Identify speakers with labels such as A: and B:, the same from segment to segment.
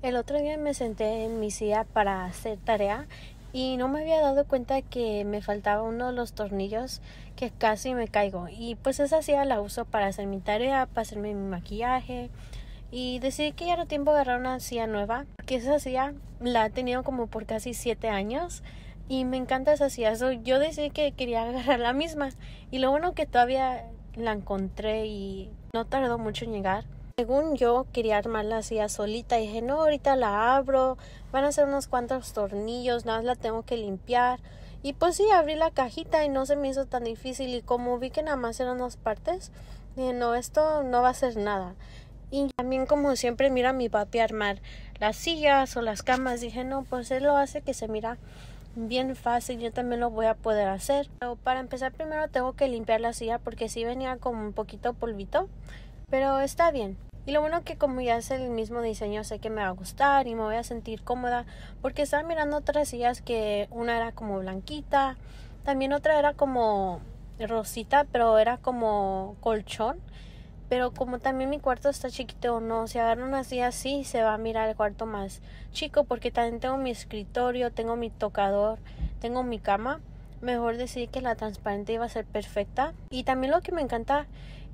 A: El otro día me senté en mi silla para hacer tarea y no me había dado cuenta que me faltaba uno de los tornillos que casi me caigo. Y pues esa silla la uso para hacer mi tarea, para hacerme mi maquillaje. Y decidí que ya era tiempo de agarrar una silla nueva, que esa silla la he tenido como por casi siete años y me encanta esa silla. yo decidí que quería agarrar la misma y lo bueno que todavía la encontré y no tardó mucho en llegar. Según yo quería armar la silla solita, y dije, no, ahorita la abro, van a ser unos cuantos tornillos, nada más la tengo que limpiar. Y pues sí, abrí la cajita y no se me hizo tan difícil y como vi que nada más eran dos partes, dije, no, esto no va a ser nada. Y también como siempre mira mi papi armar las sillas o las camas, dije, no, pues él lo hace que se mira bien fácil, yo también lo voy a poder hacer. Pero para empezar primero tengo que limpiar la silla porque sí venía como un poquito polvito, pero está bien. Y lo bueno que como ya es el mismo diseño, sé que me va a gustar y me voy a sentir cómoda porque estaba mirando otras sillas que una era como blanquita, también otra era como rosita, pero era como colchón. Pero como también mi cuarto está chiquito, no, si agarro una silla así, se va a mirar el cuarto más chico porque también tengo mi escritorio, tengo mi tocador, tengo mi cama mejor decir que la transparente iba a ser perfecta. Y también lo que me encanta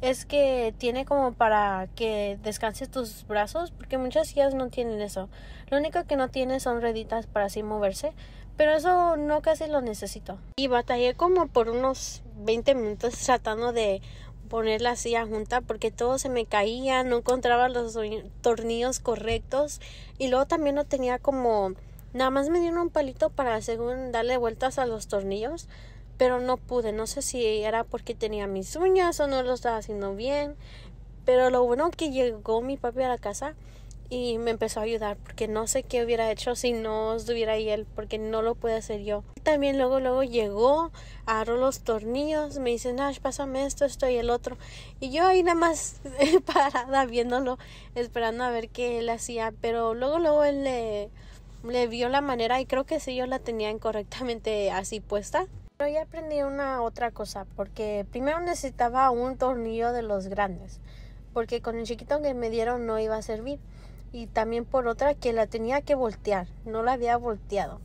A: es que tiene como para que descanse tus brazos, porque muchas sillas no tienen eso. Lo único que no tiene son rueditas para así moverse, pero eso no casi lo necesito. Y batallé como por unos 20 minutos tratando de poner la silla junta porque todo se me caía, no encontraba los tornillos correctos y luego también no tenía como nada más me dieron un palito para según darle vueltas a los tornillos, pero no pude, no sé si era porque tenía mis uñas o no lo estaba haciendo bien, pero lo bueno que llegó mi papi a la casa y me empezó a ayudar porque no sé qué hubiera hecho si no estuviera ahí él porque no lo puedo hacer yo. También luego luego llegó, agarró los tornillos, me dice, Nash, pásame esto, esto y el otro. Y yo ahí nada más parada viéndolo, esperando a ver qué él hacía, pero luego luego él le, le vio la manera y creo que si yo la tenía incorrectamente así puesta. Pero ya aprendí una otra cosa, porque primero necesitaba un tornillo de los grandes, porque con el chiquito que me dieron no iba a servir. Y también por otra que la tenía que voltear, no la había volteado.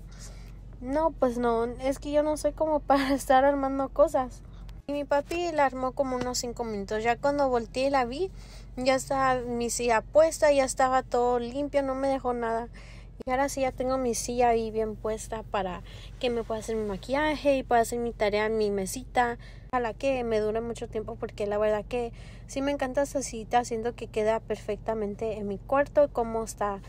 A: No, pues no, es que yo no soy como para estar armando cosas. Y mi papi la armó como unos cinco minutos. Ya cuando volteé la vi, ya estaba mi silla puesta, ya estaba todo limpio, no me dejó nada. Y ahora sí ya tengo mi silla ahí bien puesta para que me pueda hacer mi maquillaje y pueda hacer mi tarea en mi mesita. Ojalá que me dure mucho tiempo porque la verdad que sí me encanta esta cita, siento que queda perfectamente en mi cuarto, cómo está